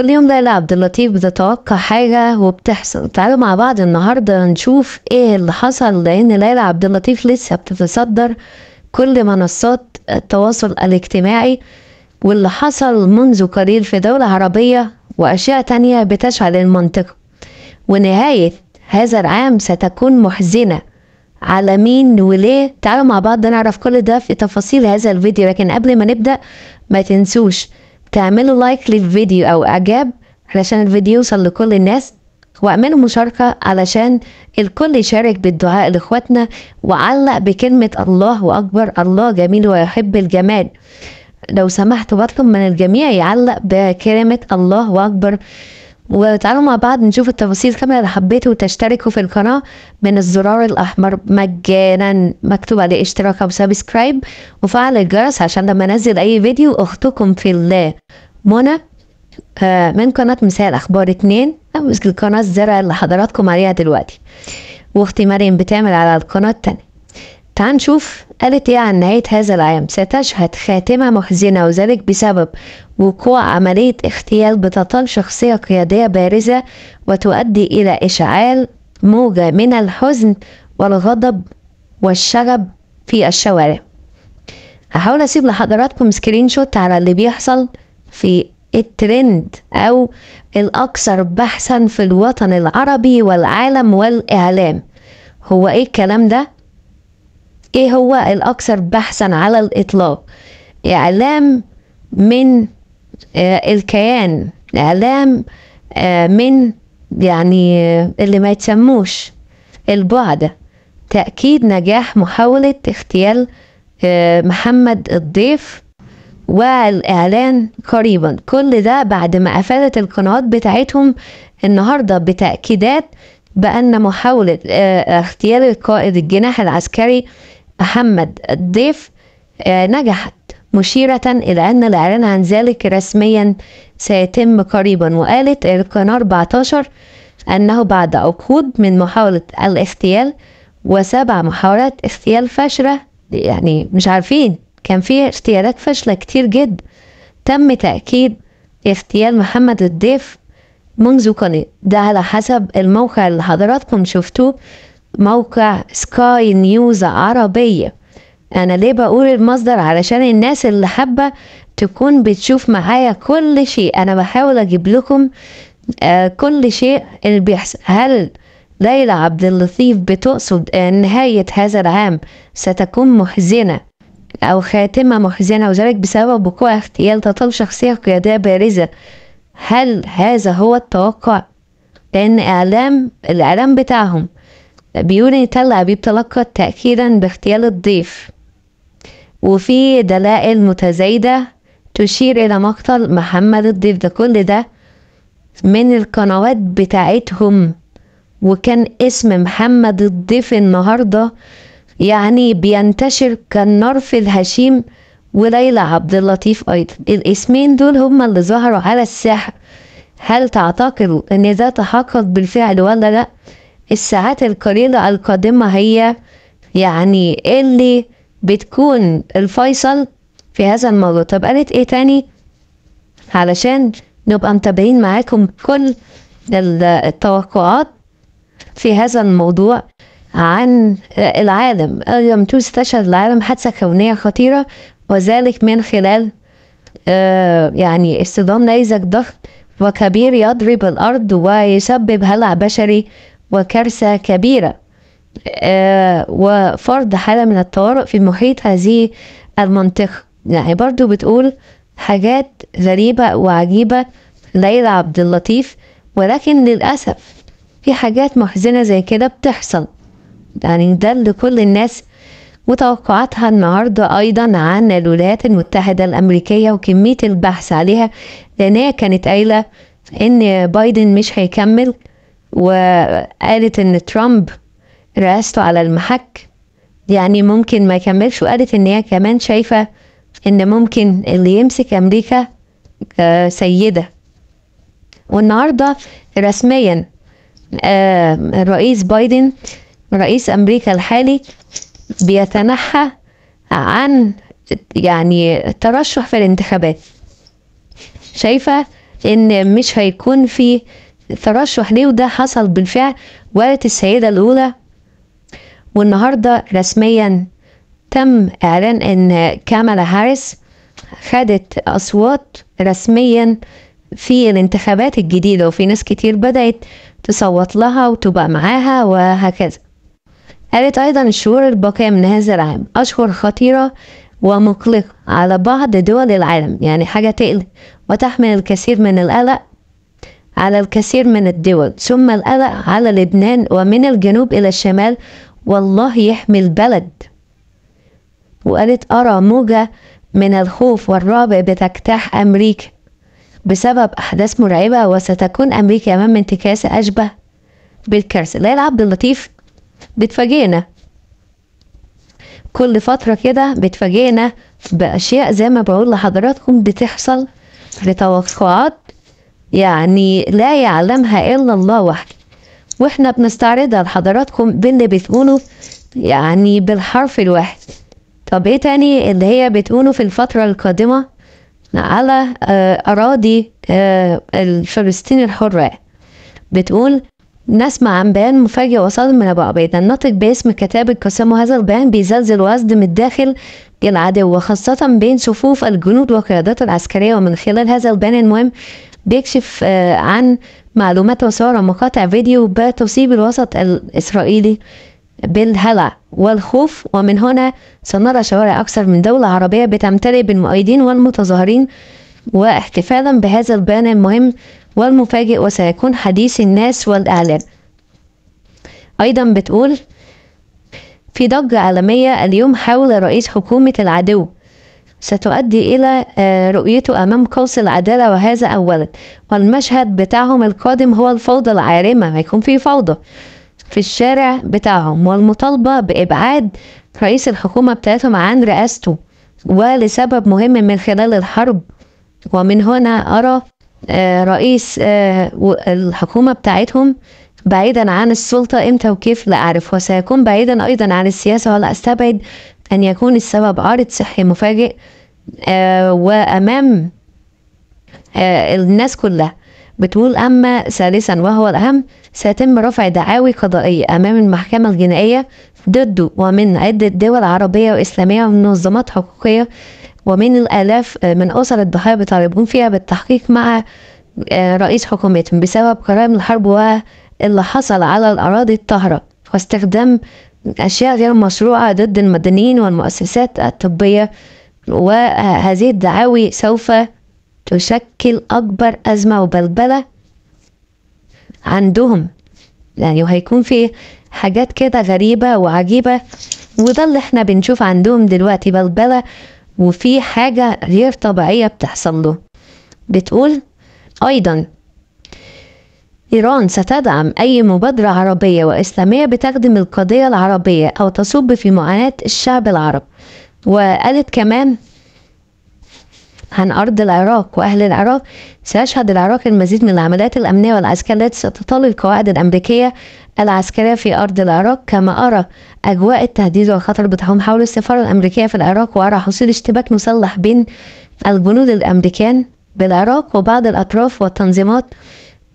كل يوم ليلى عبد اللطيف بتتوقع حاجة وبتحصل تعالوا مع بعض النهاردة نشوف ايه اللي حصل لأن ليلى عبد اللطيف لسه بتتصدر كل منصات التواصل الاجتماعي واللي حصل منذ قليل في دولة عربية وأشياء تانية بتشعل المنطقة ونهاية هذا العام ستكون محزنة على مين وليه تعالوا مع بعض نعرف كل ده في تفاصيل هذا الفيديو لكن قبل ما نبدأ ما تنسوش تعملوا لايك للفيديو او اعجاب علشان الفيديو يوصل لكل الناس واعملوا مشاركة علشان الكل يشارك بالدعاء لاخواتنا وعلق بكلمة الله اكبر الله جميل ويحب الجمال لو سمحت بطلب من الجميع يعلق بكلمة الله أكبر وتعالوا مع بعض نشوف التفاصيل كاملة لو حبيتوا تشتركوا في القناة من الزرار الأحمر مجانا مكتوب عليه اشتراك أو سبسكرايب وفعل الجرس عشان لما أنزل أي فيديو أختكم في الله منى آه، من قناة مساء الأخبار اتنين أو القناة الزرع اللي حضراتكم عليها دلوقتي وأختي مريم بتعمل على القناة التانية تعال نشوف قالت ايه عن نهاية هذا العام ستشهد خاتمة محزنة وذلك بسبب وقوع عملية اغتيال بتطال شخصية قيادية بارزة وتؤدي إلى إشعال موجة من الحزن والغضب والشغب في الشوارع هحاول أسيب لحضراتكم سكرين شوت على اللي بيحصل في الترند أو الأكثر بحثا في الوطن العربي والعالم والإعلام هو إيه الكلام ده؟ ايه هو الاكثر بحثا على الاطلاق اعلام من آه، الكيان اعلام آه، من يعني آه، اللي ما يتسموش البعد تأكيد نجاح محاولة اغتيال محمد الضيف والإعلان قريبا كل ده بعد ما أفادت القنوات بتاعتهم النهاردة بتأكيدات بأن محاولة اغتيال القائد الجناح العسكري محمد الضيف آه، نجحت مشيرة إلى أن الإعلان عن ذلك رسميا سيتم قريبا وقالت القناة 14 أنه بعد عقود من محاولة الاغتيال وسبع محاولات اغتيال فاشلة يعني مش عارفين كان في اغتيالات فاشلة كتير جدا تم تأكيد اغتيال محمد الضيف منذ قليل ده على حسب الموقع اللي حضراتكم شفتوه موقع سكاي نيوز عربية أنا ليه بقول المصدر علشان الناس اللي حابة تكون بتشوف معايا كل شيء أنا بحاول أجيب لكم آه، كل شيء اللي بيحصل هل ليلى عبد اللطيف بتقصد نهاية هذا العام ستكون محزنة أو خاتمة محزنة وذلك بسبب وقوع اغتيال تطل شخصية قيادية بارزة هل هذا هو التوقع؟ لأن إعلام الإعلام بتاعهم بيونيتال تلا بيتلقى تأكيدا باغتيال الضيف وفي دلائل متزايدة تشير إلى مقتل محمد الضيف ده كل ده من القنوات بتاعتهم وكان اسم محمد الضيف النهاردة يعني بينتشر كالنار في الهشيم وليلى عبد اللطيف أيضا الاسمين دول هما اللي ظهروا على الساحة هل تعتقد ان ده تحقق بالفعل ولا لأ الساعات القليلة القادمة هي يعني اللي بتكون الفيصل في هذا الموضوع طب قالت ايه تاني علشان نبقى متابعين معاكم كل التوقعات في هذا الموضوع عن العالم اليوم تستشهد العالم حادثة كونية خطيرة وذلك من خلال آه، يعني اصطدام نيزك ضخم وكبير يضرب الأرض ويسبب هلع بشري وكارثة كبيرة آه، وفرض حالة من الطوارئ في محيط هذه المنطقة يعني برضو بتقول حاجات غريبة وعجيبة ليلى عبد اللطيف ولكن للأسف في حاجات محزنة زي كده بتحصل يعني ده لكل الناس وتوقعاتها النهاردة أيضا عن الولايات المتحدة الأمريكية وكمية البحث عليها لأنها كانت قايلة إن بايدن مش هيكمل وقالت ان ترامب رئاسته على المحك يعني ممكن ما يكملش وقالت ان هي كمان شايفه ان ممكن اللي يمسك امريكا سيده والنهارده رسميا آه، الرئيس بايدن رئيس امريكا الحالي بيتنحى عن يعني ترشح في الانتخابات شايفه ان مش هيكون في الترشح ليه وده حصل بالفعل ورث السيدة الأولى والنهاردة رسميا تم إعلان إن كامالا هاريس خدت أصوات رسميا في الانتخابات الجديدة وفي ناس كتير بدأت تصوت لها وتبقى معاها وهكذا قالت أيضا الشهور الباقية من هذا العام أشهر خطيرة ومقلقة على بعض دول العالم يعني حاجة تقلق وتحمل الكثير من القلق على الكثير من الدول ثم القلق على لبنان ومن الجنوب إلى الشمال والله يحمي البلد وقالت أرى موجة من الخوف والرعب بتجتاح أمريكا بسبب أحداث مرعبة وستكون أمريكا أمام انتكاسة أشبه بالكارثة ليلى عبد اللطيف بتفاجئنا كل فترة كده بتفاجئنا بأشياء زي ما بقول لحضراتكم بتحصل لتوقعات يعني لا يعلمها إلا الله وحده وإحنا بنستعرضها لحضراتكم باللي بتقوله يعني بالحرف الواحد طب إيه تاني اللي هي بتقوله في الفترة القادمة على آه، أراضي آه، فلسطين الحرة بتقول نسمع عن بيان مفاجئ وصادم من أبو عبيدة الناطق باسم كتاب القسام وهذا البيان بيزلزل وزد من الداخل للعدو وخاصة بين صفوف الجنود والقيادات العسكرية ومن خلال هذا البيان المهم بيكشف آه، عن معلومات وصور ومقاطع فيديو بتصيب الوسط الإسرائيلي بالهلع والخوف ومن هنا سنرى شوارع أكثر من دولة عربية بتمتلئ بالمؤيدين والمتظاهرين واحتفالا بهذا البيان المهم والمفاجئ وسيكون حديث الناس والإعلام أيضا بتقول في ضجة عالمية اليوم حول رئيس حكومة العدو ستؤدي إلى آه، رؤيته أمام قوس العدالة وهذا أولا والمشهد بتاعهم القادم هو الفوضى العارمة هيكون في فوضى في الشارع بتاعهم والمطالبة بإبعاد رئيس الحكومة بتاعتهم عن رئاسته ولسبب مهم من خلال الحرب ومن هنا أرى آه، رئيس آه، الحكومة بتاعتهم بعيدا عن السلطة امتى وكيف لا أعرف وسيكون بعيدا أيضا عن السياسة ولا أستبعد أن يكون السبب عارض صحي مفاجئ آه وأمام آه الناس كلها بتقول أما ثالثا وهو الأهم سيتم رفع دعاوي قضائية أمام المحكمة الجنائية ضده ومن عدة دول عربية وإسلامية ومنظمات حقوقية ومن الآلاف آه، من أسر الضحايا بيطالبون فيها بالتحقيق مع آه، رئيس حكومتهم بسبب جرائم الحرب واللي حصل على الأراضي الطاهرة واستخدام أشياء غير مشروعة ضد المدنيين والمؤسسات الطبية وهذه الدعاوي سوف تشكل أكبر أزمة وبلبلة عندهم يعني وهيكون في حاجات كده غريبة وعجيبة وده اللي احنا بنشوف عندهم دلوقتي بلبلة وفي حاجة غير طبيعية بتحصل له بتقول أيضا إيران ستدعم أي مبادرة عربية وإسلامية بتخدم القضية العربية أو تصب في معاناة الشعب العربي وقالت كمان عن أرض العراق وأهل العراق سيشهد العراق المزيد من العمليات الأمنية والعسكرية التي ستطال القواعد الأمريكية العسكرية في أرض العراق كما أرى أجواء التهديد والخطر بتحوم حول السفارة الأمريكية في العراق وأرى حصول اشتباك مسلح بين الجنود الأمريكان بالعراق وبعض الأطراف والتنظيمات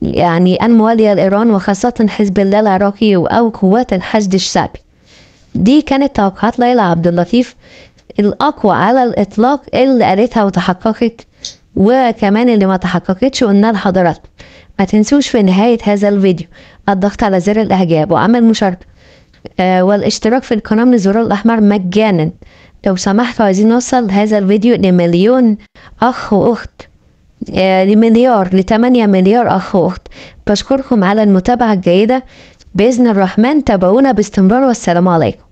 يعني الموالية لإيران وخاصة حزب الله العراقي أو قوات الحشد الشعبي دي كانت توقعات ليلى عبد اللطيف الأقوى على الإطلاق اللي قالتها وتحققت وكمان اللي ما تحققتش قلنا لحضراتكم ما تنسوش في نهاية هذا الفيديو الضغط على زر الإعجاب وعمل مشاركة آه والاشتراك في القناة من الزرار الأحمر مجانا لو سمحتوا عايزين نوصل هذا الفيديو لمليون أخ وأخت آه، لمليار لتمانية مليار أخ وأخت بشكركم على المتابعة الجيدة بإذن الرحمن تابعونا باستمرار والسلام عليكم